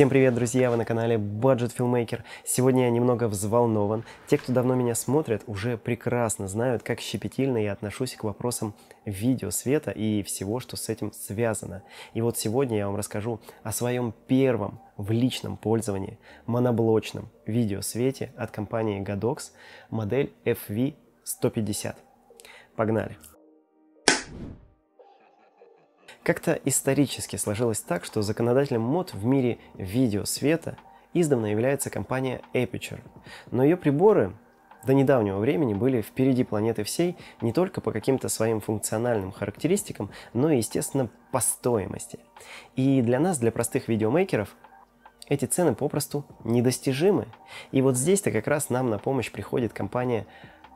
Всем привет, друзья! Вы на канале Budget Filmmaker. Сегодня я немного взволнован. Те, кто давно меня смотрят, уже прекрасно знают, как щепетильно я отношусь к вопросам видео света и всего, что с этим связано. И вот сегодня я вам расскажу о своем первом в личном пользовании моноблочном видеосвете от компании Godox модель FV150. Погнали! Как-то исторически сложилось так, что законодателем мод в мире видеосвета издавна является компания Aperture, но ее приборы до недавнего времени были впереди планеты всей не только по каким-то своим функциональным характеристикам, но и, естественно, по стоимости. И для нас, для простых видеомейкеров, эти цены попросту недостижимы. И вот здесь-то как раз нам на помощь приходит компания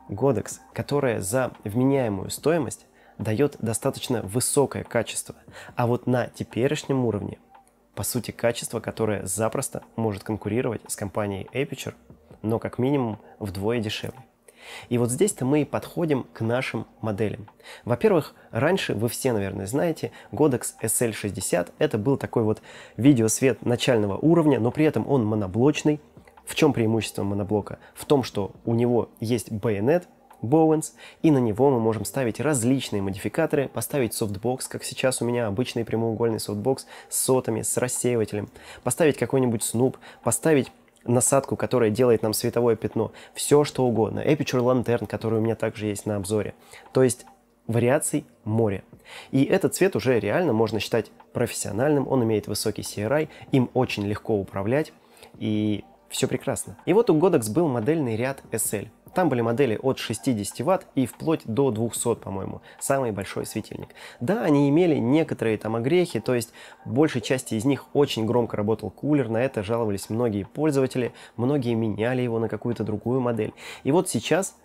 Godex, которая за вменяемую стоимость дает достаточно высокое качество, а вот на теперешнем уровне, по сути, качество, которое запросто может конкурировать с компанией Aperture, но как минимум вдвое дешевле. И вот здесь-то мы и подходим к нашим моделям. Во-первых, раньше, вы все, наверное, знаете, Godox SL60 это был такой вот видеосвет начального уровня, но при этом он моноблочный. В чем преимущество моноблока? В том, что у него есть байонет, Bowens, и на него мы можем ставить различные модификаторы, поставить софтбокс, как сейчас у меня обычный прямоугольный софтбокс с сотами, с рассеивателем, поставить какой-нибудь снуп, поставить насадку, которая делает нам световое пятно, все что угодно, Aperture Lantern, который у меня также есть на обзоре. То есть вариаций море. И этот цвет уже реально можно считать профессиональным, он имеет высокий CRI, им очень легко управлять, и все прекрасно. И вот у Godox был модельный ряд SL. Там были модели от 60 ватт и вплоть до 200, по-моему, самый большой светильник. Да, они имели некоторые там огрехи, то есть большей части из них очень громко работал кулер, на это жаловались многие пользователи, многие меняли его на какую-то другую модель. И вот сейчас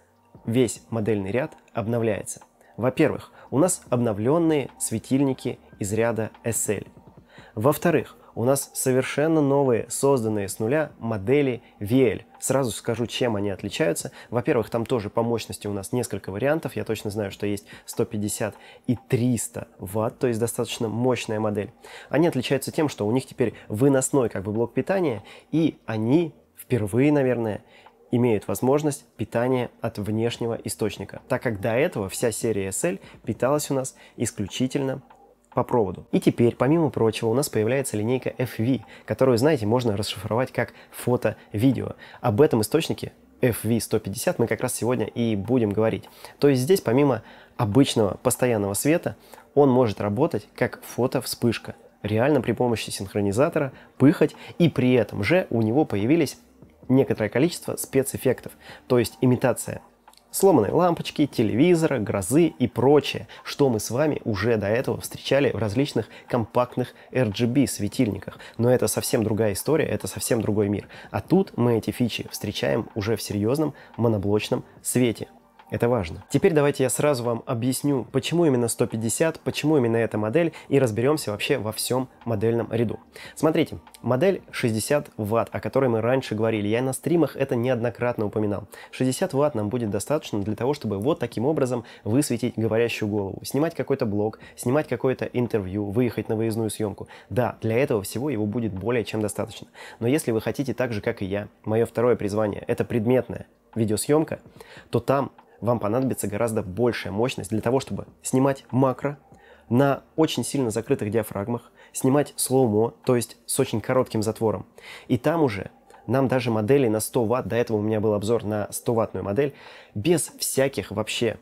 весь модельный ряд обновляется. Во-первых, у нас обновленные светильники из ряда SL. Во-вторых, у нас совершенно новые, созданные с нуля модели VL. Сразу скажу, чем они отличаются. Во-первых, там тоже по мощности у нас несколько вариантов. Я точно знаю, что есть 150 и 300 ватт, то есть достаточно мощная модель. Они отличаются тем, что у них теперь выносной как бы блок питания, и они впервые, наверное, имеют возможность питания от внешнего источника, так как до этого вся серия SL питалась у нас исключительно по проводу. И теперь, помимо прочего, у нас появляется линейка FV, которую, знаете, можно расшифровать как фото-видео. Об этом источнике FV150 мы как раз сегодня и будем говорить. То есть здесь помимо обычного постоянного света, он может работать как фото-вспышка, реально при помощи синхронизатора пыхать, и при этом же у него появились некоторое количество спецэффектов, то есть имитация сломанные лампочки, телевизора, грозы и прочее, что мы с вами уже до этого встречали в различных компактных RGB светильниках. Но это совсем другая история, это совсем другой мир. А тут мы эти фичи встречаем уже в серьезном моноблочном свете. Это важно. Теперь давайте я сразу вам объясню, почему именно 150, почему именно эта модель, и разберемся вообще во всем модельном ряду. Смотрите, модель 60 Вт, о которой мы раньше говорили, я на стримах это неоднократно упоминал. 60 Вт нам будет достаточно для того, чтобы вот таким образом высветить говорящую голову, снимать какой-то блог, снимать какое-то интервью, выехать на выездную съемку. Да, для этого всего его будет более чем достаточно. Но если вы хотите так же, как и я, мое второе призвание – это предметная видеосъемка, то там вам понадобится гораздо большая мощность для того, чтобы снимать макро на очень сильно закрытых диафрагмах, снимать слоумо, то есть с очень коротким затвором. И там уже нам даже модели на 100 ватт, до этого у меня был обзор на 100 ваттную модель, без всяких вообще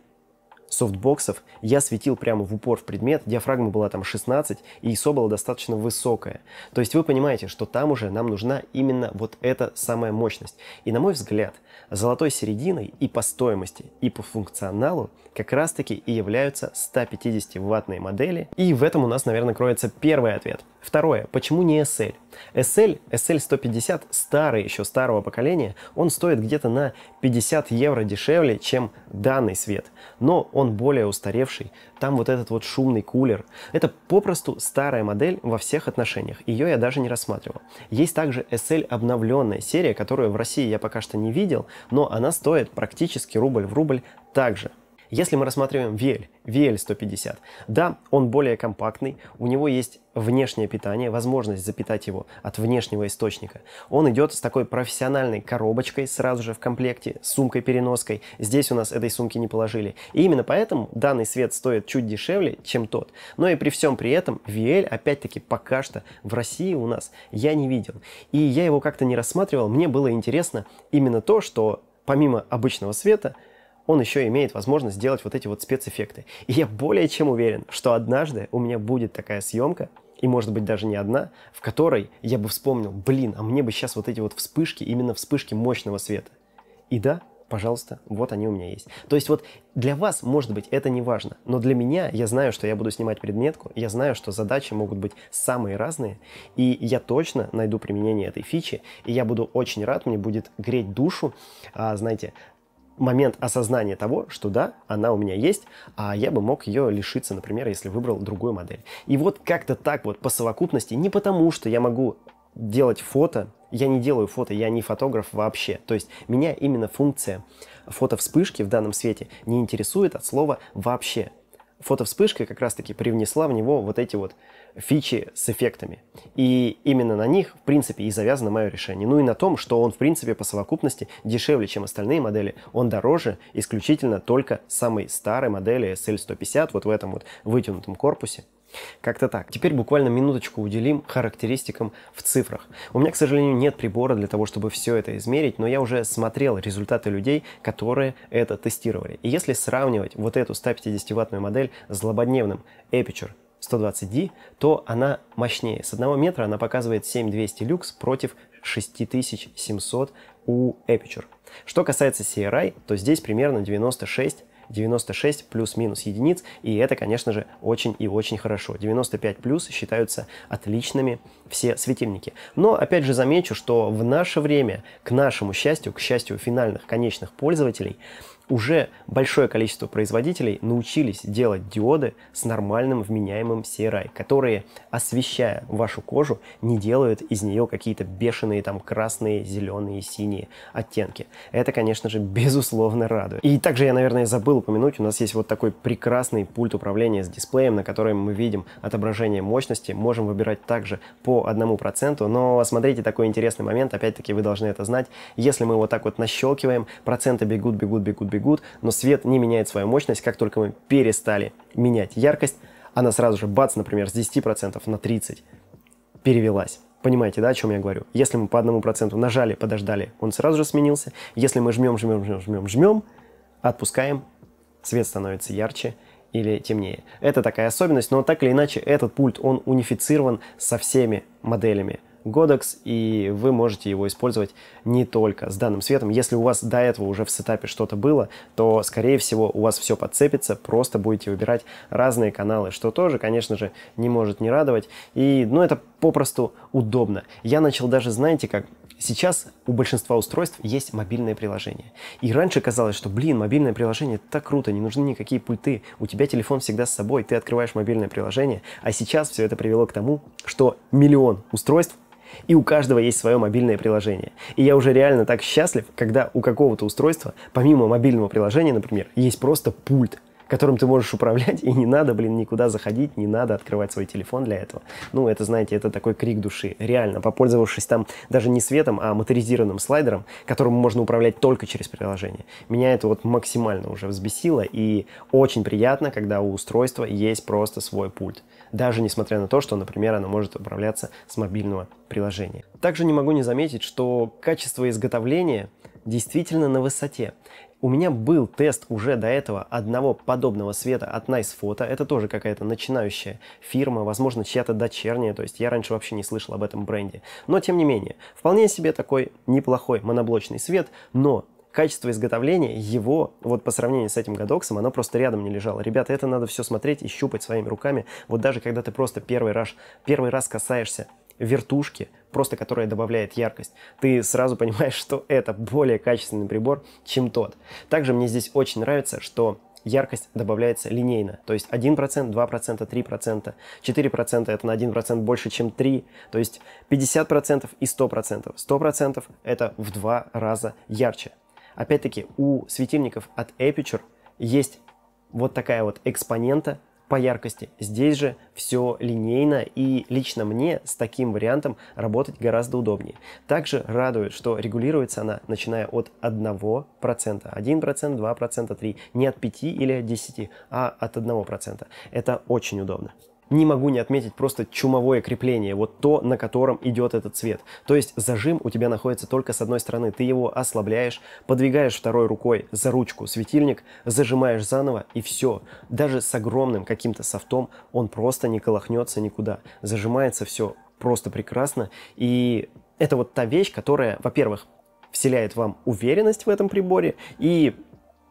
софтбоксов я светил прямо в упор в предмет, диафрагма была там 16, и ISO была достаточно высокая. То есть вы понимаете, что там уже нам нужна именно вот эта самая мощность. И на мой взгляд, золотой серединой и по стоимости, и по функционалу как раз таки и являются 150-ваттные модели. И в этом у нас, наверное, кроется первый ответ. Второе. Почему не SL? SL, SL150, старый еще старого поколения, он стоит где-то на 50 евро дешевле, чем данный свет. Но он более устаревший. Там вот этот вот шумный кулер. Это попросту старая модель во всех отношениях. Ее я даже не рассматривал. Есть также SL обновленная серия, которую в России я пока что не видел, но она стоит практически рубль в рубль также. Если мы рассматриваем VL, VL150, да, он более компактный, у него есть внешнее питание, возможность запитать его от внешнего источника. Он идет с такой профессиональной коробочкой сразу же в комплекте, с сумкой-переноской. Здесь у нас этой сумки не положили. И именно поэтому данный свет стоит чуть дешевле, чем тот. Но и при всем при этом VL, опять-таки, пока что в России у нас я не видел. И я его как-то не рассматривал. Мне было интересно именно то, что помимо обычного света – он еще имеет возможность сделать вот эти вот спецэффекты. И я более чем уверен, что однажды у меня будет такая съемка, и может быть даже не одна, в которой я бы вспомнил, блин, а мне бы сейчас вот эти вот вспышки, именно вспышки мощного света. И да, пожалуйста, вот они у меня есть. То есть вот для вас, может быть, это не важно, но для меня я знаю, что я буду снимать предметку, я знаю, что задачи могут быть самые разные, и я точно найду применение этой фичи, и я буду очень рад, мне будет греть душу, а, знаете, момент осознания того, что да, она у меня есть, а я бы мог ее лишиться, например, если выбрал другую модель. И вот как-то так вот по совокупности, не потому что я могу делать фото, я не делаю фото, я не фотограф вообще. То есть меня именно функция фото вспышки в данном свете не интересует от слова вообще. Фото вспышка как раз-таки привнесла в него вот эти вот фичи с эффектами. И именно на них, в принципе, и завязано мое решение. Ну и на том, что он, в принципе, по совокупности дешевле, чем остальные модели. Он дороже исключительно только самой старой модели SL150, вот в этом вот вытянутом корпусе. Как-то так. Теперь буквально минуточку уделим характеристикам в цифрах. У меня, к сожалению, нет прибора для того, чтобы все это измерить, но я уже смотрел результаты людей, которые это тестировали. И если сравнивать вот эту 150-ваттную модель с злободневным Aperture 120D, то она мощнее. С одного метра она показывает 7200 люкс против 6700 у Aperture. Что касается CRI, то здесь примерно 96 96 плюс-минус единиц, и это, конечно же, очень и очень хорошо. 95 плюс считаются отличными все светильники. Но, опять же, замечу, что в наше время, к нашему счастью, к счастью финальных, конечных пользователей, уже большое количество производителей научились делать диоды с нормальным вменяемым CRI, которые, освещая вашу кожу, не делают из нее какие-то бешеные там красные, зеленые, синие оттенки. Это, конечно же, безусловно радует. И также я, наверное, забыл упомянуть, у нас есть вот такой прекрасный пульт управления с дисплеем, на котором мы видим отображение мощности, можем выбирать также по одному проценту. но смотрите, такой интересный момент, опять-таки вы должны это знать, если мы вот так вот нащелкиваем, проценты бегут, бегут, бегут, бегут, бегут, но свет не меняет свою мощность, как только мы перестали менять яркость, она сразу же, бац, например, с 10% на 30% перевелась. Понимаете, да, о чем я говорю? Если мы по одному проценту нажали, подождали, он сразу же сменился. Если мы жмем, жмем, жмем, жмем, жмем, отпускаем, свет становится ярче или темнее. Это такая особенность, но так или иначе этот пульт, он унифицирован со всеми моделями Godox, и вы можете его использовать не только с данным светом. Если у вас до этого уже в сетапе что-то было, то, скорее всего, у вас все подцепится, просто будете выбирать разные каналы, что тоже, конечно же, не может не радовать. И, ну, это попросту удобно. Я начал даже, знаете, как Сейчас у большинства устройств есть мобильное приложение. И раньше казалось, что, блин, мобильное приложение так круто, не нужны никакие пульты, у тебя телефон всегда с собой, ты открываешь мобильное приложение, а сейчас все это привело к тому, что миллион устройств и у каждого есть свое мобильное приложение. И я уже реально так счастлив, когда у какого-то устройства, помимо мобильного приложения, например, есть просто пульт, которым ты можешь управлять, и не надо, блин, никуда заходить, не надо открывать свой телефон для этого. Ну, это, знаете, это такой крик души. Реально, попользовавшись там даже не светом, а моторизированным слайдером, которым можно управлять только через приложение. Меня это вот максимально уже взбесило, и очень приятно, когда у устройства есть просто свой пульт даже несмотря на то, что, например, она может управляться с мобильного приложения. Также не могу не заметить, что качество изготовления действительно на высоте. У меня был тест уже до этого одного подобного света от Nice Photo. Это тоже какая-то начинающая фирма, возможно, чья-то дочерняя, то есть я раньше вообще не слышал об этом бренде. Но, тем не менее, вполне себе такой неплохой моноблочный свет, но качество изготовления его, вот по сравнению с этим Годоксом, оно просто рядом не лежало. Ребята, это надо все смотреть и щупать своими руками. Вот даже когда ты просто первый раз, первый раз касаешься вертушки, просто которая добавляет яркость, ты сразу понимаешь, что это более качественный прибор, чем тот. Также мне здесь очень нравится, что яркость добавляется линейно. То есть 1%, 2%, 3%, 4% это на 1% больше, чем 3%. То есть 50% и 100%. 100% это в два раза ярче. Опять-таки, у светильников от Aperture есть вот такая вот экспонента по яркости. Здесь же все линейно, и лично мне с таким вариантом работать гораздо удобнее. Также радует, что регулируется она, начиная от 1%, 1%, 2%, 3%, не от 5 или от 10, а от 1%. Это очень удобно не могу не отметить просто чумовое крепление, вот то, на котором идет этот цвет. То есть зажим у тебя находится только с одной стороны, ты его ослабляешь, подвигаешь второй рукой за ручку светильник, зажимаешь заново и все. Даже с огромным каким-то софтом он просто не колохнется никуда. Зажимается все просто прекрасно и это вот та вещь, которая, во-первых, вселяет вам уверенность в этом приборе и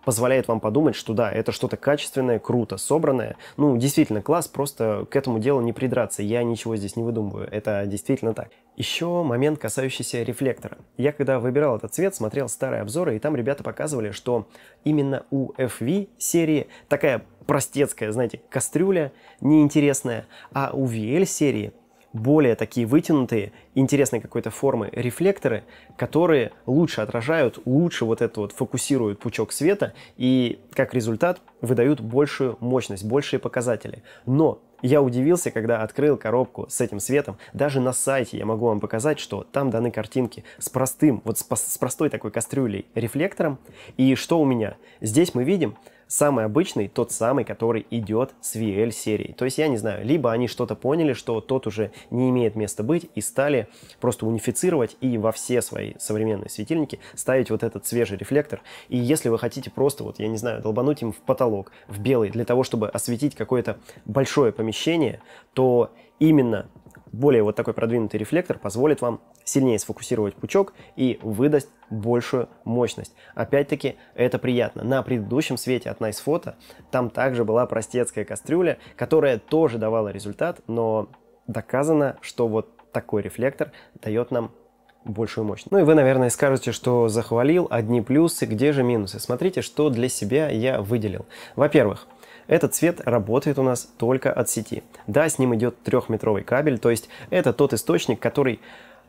позволяет вам подумать, что да, это что-то качественное, круто, собранное. Ну, действительно, класс, просто к этому делу не придраться. Я ничего здесь не выдумываю. Это действительно так. Еще момент, касающийся рефлектора. Я когда выбирал этот цвет, смотрел старые обзоры, и там ребята показывали, что именно у FV серии такая простецкая, знаете, кастрюля неинтересная, а у VL серии более такие вытянутые, интересной какой-то формы рефлекторы, которые лучше отражают, лучше вот это вот фокусируют пучок света и как результат выдают большую мощность, большие показатели. Но я удивился, когда открыл коробку с этим светом. Даже на сайте я могу вам показать, что там даны картинки с простым, вот с, с простой такой кастрюлей рефлектором. И что у меня? Здесь мы видим самый обычный, тот самый, который идет с VL серии. То есть, я не знаю, либо они что-то поняли, что тот уже не имеет места быть, и стали просто унифицировать и во все свои современные светильники ставить вот этот свежий рефлектор. И если вы хотите просто, вот, я не знаю, долбануть им в потолок, в белый, для того, чтобы осветить какое-то большое помещение, то именно более вот такой продвинутый рефлектор позволит вам сильнее сфокусировать пучок и выдать большую мощность. Опять-таки, это приятно. На предыдущем свете от Nice Photo там также была простецкая кастрюля, которая тоже давала результат, но доказано, что вот такой рефлектор дает нам большую мощность. Ну и вы, наверное, скажете, что захвалил одни плюсы, где же минусы. Смотрите, что для себя я выделил. Во-первых, этот цвет работает у нас только от сети. Да, с ним идет трехметровый кабель, то есть это тот источник, который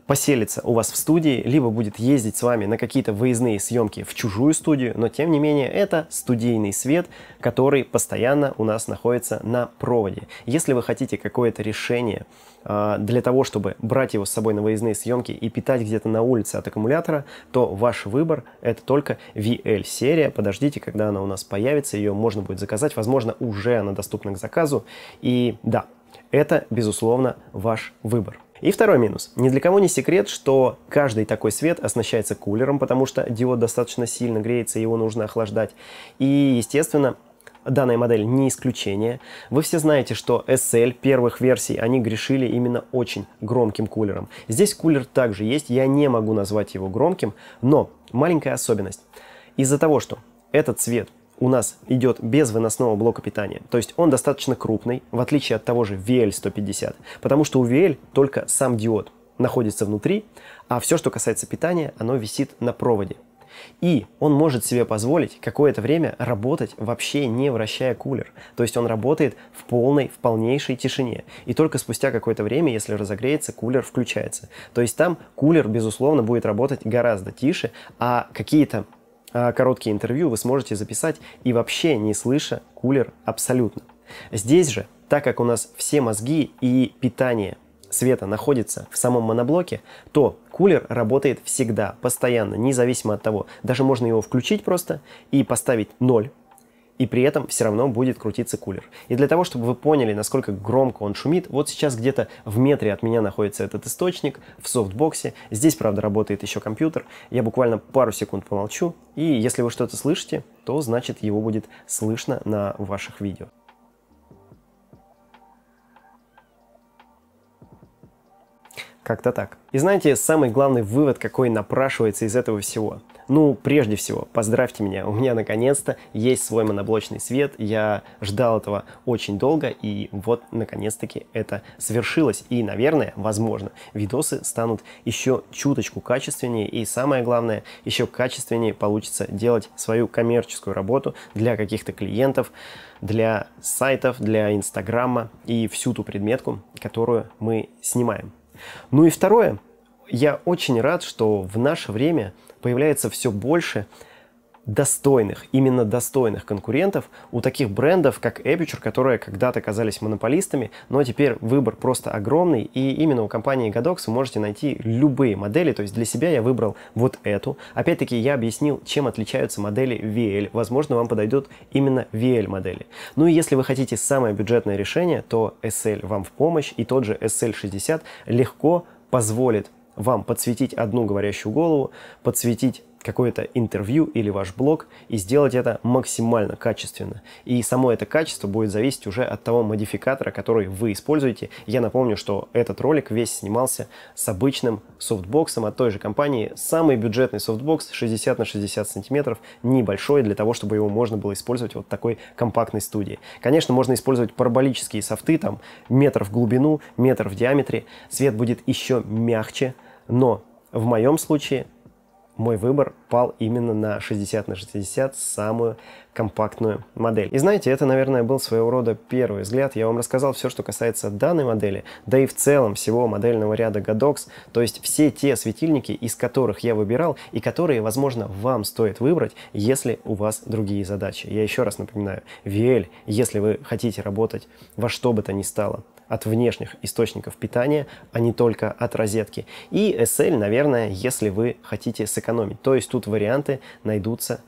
поселится у вас в студии, либо будет ездить с вами на какие-то выездные съемки в чужую студию, но тем не менее это студийный свет, который постоянно у нас находится на проводе. Если вы хотите какое-то решение а, для того, чтобы брать его с собой на выездные съемки и питать где-то на улице от аккумулятора, то ваш выбор – это только VL-серия. Подождите, когда она у нас появится, ее можно будет заказать. Возможно, уже она доступна к заказу. И да, это, безусловно, ваш выбор. И второй минус. Ни для кого не секрет, что каждый такой свет оснащается кулером, потому что диод достаточно сильно греется, его нужно охлаждать. И, естественно, Данная модель не исключение. Вы все знаете, что SL первых версий, они грешили именно очень громким кулером. Здесь кулер также есть, я не могу назвать его громким, но маленькая особенность. Из-за того, что этот цвет у нас идет без выносного блока питания. То есть он достаточно крупный, в отличие от того же VL150. Потому что у VL только сам диод находится внутри, а все, что касается питания, оно висит на проводе. И он может себе позволить какое-то время работать вообще не вращая кулер. То есть он работает в полной, в полнейшей тишине. И только спустя какое-то время, если разогреется, кулер включается. То есть там кулер, безусловно, будет работать гораздо тише, а какие-то а, короткие интервью вы сможете записать и вообще не слыша кулер абсолютно. Здесь же, так как у нас все мозги и питание – света находится в самом моноблоке, то кулер работает всегда, постоянно, независимо от того. Даже можно его включить просто и поставить 0, и при этом все равно будет крутиться кулер. И для того, чтобы вы поняли, насколько громко он шумит, вот сейчас где-то в метре от меня находится этот источник в софтбоксе. Здесь, правда, работает еще компьютер. Я буквально пару секунд помолчу, и если вы что-то слышите, то значит его будет слышно на ваших видео. Как-то так. И знаете, самый главный вывод, какой напрашивается из этого всего? Ну, прежде всего, поздравьте меня, у меня наконец-то есть свой моноблочный свет, я ждал этого очень долго, и вот наконец-таки это свершилось. И, наверное, возможно, видосы станут еще чуточку качественнее, и самое главное, еще качественнее получится делать свою коммерческую работу для каких-то клиентов, для сайтов, для Инстаграма и всю ту предметку, которую мы снимаем. Ну и второе, я очень рад, что в наше время появляется все больше достойных, именно достойных конкурентов у таких брендов, как Aperture, которые когда-то казались монополистами, но теперь выбор просто огромный, и именно у компании Godox вы можете найти любые модели, то есть для себя я выбрал вот эту. Опять-таки я объяснил, чем отличаются модели VL, возможно, вам подойдут именно VL модели. Ну и если вы хотите самое бюджетное решение, то SL вам в помощь, и тот же SL60 легко позволит вам подсветить одну говорящую голову, подсветить какое-то интервью или ваш блог и сделать это максимально качественно. И само это качество будет зависеть уже от того модификатора, который вы используете. Я напомню, что этот ролик весь снимался с обычным софтбоксом от той же компании. Самый бюджетный софтбокс 60 на 60 сантиметров, небольшой для того, чтобы его можно было использовать вот такой компактной студии. Конечно, можно использовать параболические софты, там метр в глубину, метр в диаметре. свет будет еще мягче, но в моем случае мой выбор пал именно на 60 на 60, самую компактную модель. И знаете, это, наверное, был своего рода первый взгляд. Я вам рассказал все, что касается данной модели, да и в целом всего модельного ряда Godox, то есть все те светильники, из которых я выбирал и которые, возможно, вам стоит выбрать, если у вас другие задачи. Я еще раз напоминаю, VL, если вы хотите работать во что бы то ни стало, от внешних источников питания, а не только от розетки. И SL, наверное, если вы хотите сэкономить. То есть тут варианты найдутся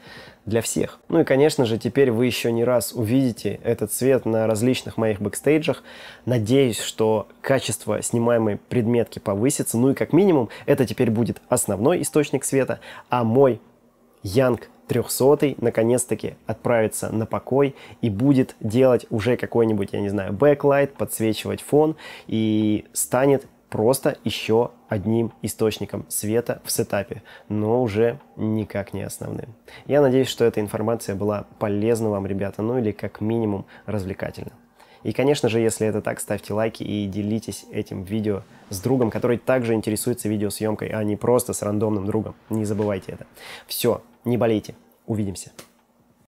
для всех. Ну и, конечно же, теперь вы еще не раз увидите этот цвет на различных моих бэкстейджах. Надеюсь, что качество снимаемой предметки повысится. Ну и как минимум, это теперь будет основной источник света, а мой Янг 300 наконец-таки отправится на покой и будет делать уже какой-нибудь, я не знаю, бэклайт, подсвечивать фон и станет просто еще одним источником света в сетапе, но уже никак не основным. Я надеюсь, что эта информация была полезна вам, ребята, ну или как минимум развлекательна. И, конечно же, если это так, ставьте лайки и делитесь этим видео с другом, который также интересуется видеосъемкой, а не просто с рандомным другом. Не забывайте это. Все, не болейте. Увидимся.